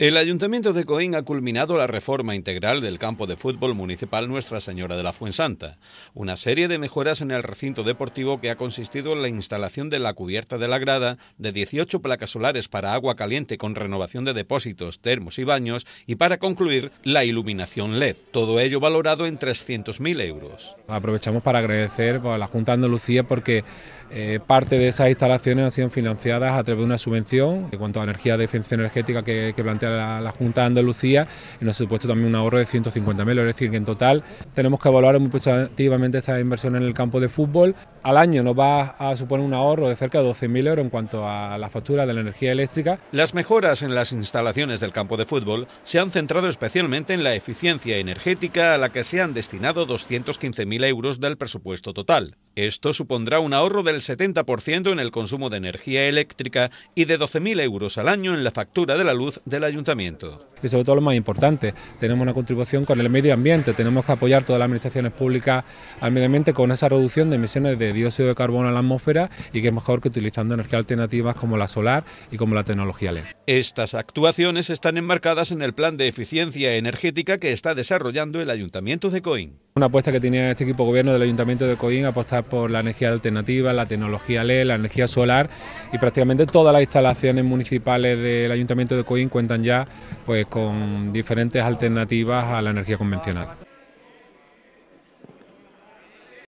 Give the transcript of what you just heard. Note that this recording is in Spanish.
El Ayuntamiento de Coín ha culminado la reforma integral del campo de fútbol municipal Nuestra Señora de la Fuensanta, una serie de mejoras en el recinto deportivo que ha consistido en la instalación de la cubierta de la grada, de 18 placas solares para agua caliente con renovación de depósitos, termos y baños y para concluir la iluminación LED, todo ello valorado en 300.000 euros. Aprovechamos para agradecer pues, a la Junta de Andalucía porque eh, parte de esas instalaciones han sido financiadas a través de una subvención en cuanto a energía de eficiencia energética que, plantea la, Junta de Andalucía y nos ha supuesto también un ahorro de 150.000, es decir, que en total tenemos que evaluar muy positivamente ...estas inversión en el campo de fútbol. Al año nos va a suponer un ahorro de cerca de 12.000 euros en cuanto a la factura de la energía eléctrica. Las mejoras en las instalaciones del campo de fútbol se han centrado especialmente en la eficiencia energética a la que se han destinado 215.000 euros del presupuesto total. Esto supondrá un ahorro del 70% en el consumo de energía eléctrica y de 12.000 euros al año en la factura de la luz del ayuntamiento y sobre todo lo más importante, tenemos una contribución con el medio ambiente, tenemos que apoyar todas las administraciones públicas al medio ambiente con esa reducción de emisiones de dióxido de carbono a la atmósfera y que es mejor que utilizando energías alternativas como la solar y como la tecnología LED. Estas actuaciones están enmarcadas en el plan de eficiencia energética que está desarrollando el Ayuntamiento de Coín. Una apuesta que tenía este equipo de gobierno del Ayuntamiento de Coín, apostar por la energía alternativa, la tecnología LED, la energía solar y prácticamente todas las instalaciones municipales del Ayuntamiento de Coín cuentan ya pues con diferentes alternativas a la energía convencional.